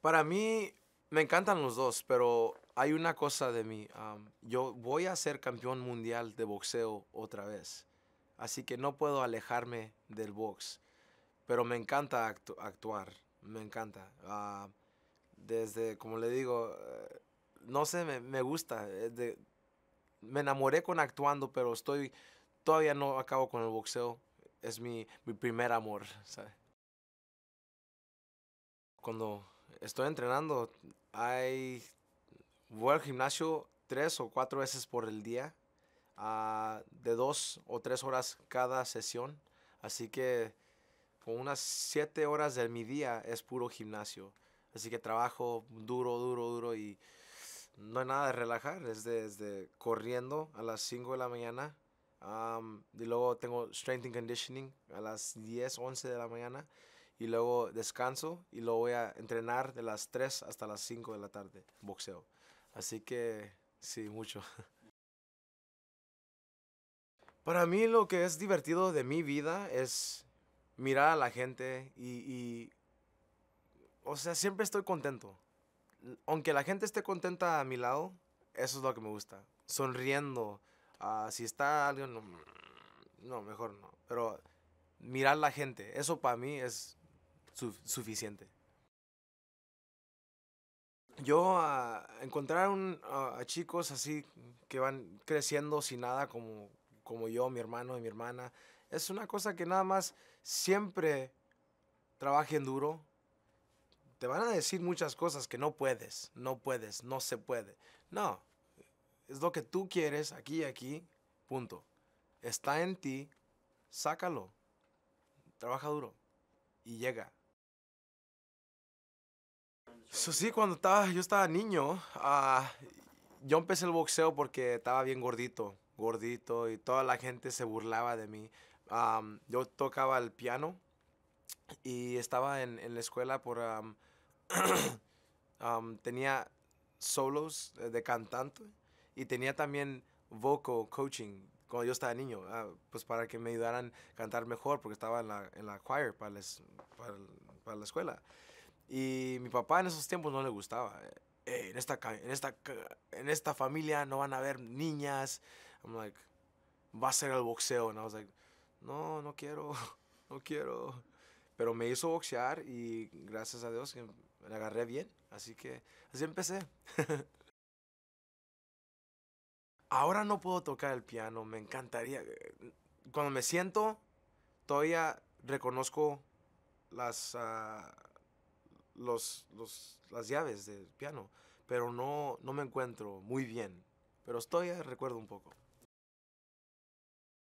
Para mí, me encantan los dos, pero hay una cosa de mí. yo voy a ser campeón mundial de boxeo otra vez. Así que no puedo alejarme del box. Pero me encanta actuar. Me encanta. Ah, desde, como le digo, no sé, me, gusta. Eh, me enamoré con actuando, pero estoy todavía no acabo con el boxeo. Es mi, primer amor, ¿sabe? Cuando estoy entrenando. voy al gimnasio tres o cuatro veces por el día, ah, de dos o tres horas cada sesión. Así que con unas siete horas de mi día es puro gimnasio. Así que trabajo duro, duro, duro y no hay nada de relajar. Es desde de corriendo a las 5 de la mañana. y luego tengo strength and conditioning a las 10, 11 de la mañana y luego descanso y lo voy a entrenar de las 3 hasta las 5 de la tarde, boxeo. Así que sí, mucho. Para mí lo que es divertido de mi vida es mirar a la gente y, o sea, siempre estoy contento. Aunque la gente esté contenta a mi lado, eso es lo que me gusta. Sonriendo. Ah, si está alguien, no, no, mejor no. Pero mirar la gente, eso para mí es suficiente. Yo a encontrar a, chicos así que van creciendo sin nada como, como yo, mi hermano y mi hermana, es una cosa que nada más siempre trabajen duro. Te van a decir muchas cosas que no puedes, no puedes, no se puede. No, es lo que tú quieres aquí y aquí, punto. Está en ti, sácalo, trabaja duro y llega sí, cuando estaba, yo estaba niño, ah, yo empecé el boxeo porque estaba bien gordito, gordito, y toda la gente se burlaba de mí. yo tocaba el piano y estaba en, en la escuela por... tenía solos de cantante y tenía también vocal coaching cuando yo estaba niño, ah, pues para que me ayudaran a cantar mejor porque estaba en la, en la choir para, para, para la escuela. Y mi papá en esos tiempos no le gustaba. Eh, en, esta, en, esta, en esta familia no van a haber niñas. I'm like, va a ser el boxeo. And I was like, no, no quiero, no quiero. Pero me hizo boxear y gracias a Dios que agarré bien. Así que así empecé. Ahora no puedo tocar el piano, me encantaría. Eh, cuando me siento, todavía reconozco las... Ah, los, los, las llaves del piano, pero no, no me encuentro muy bien. Pero estoy, eh, recuerdo un poco.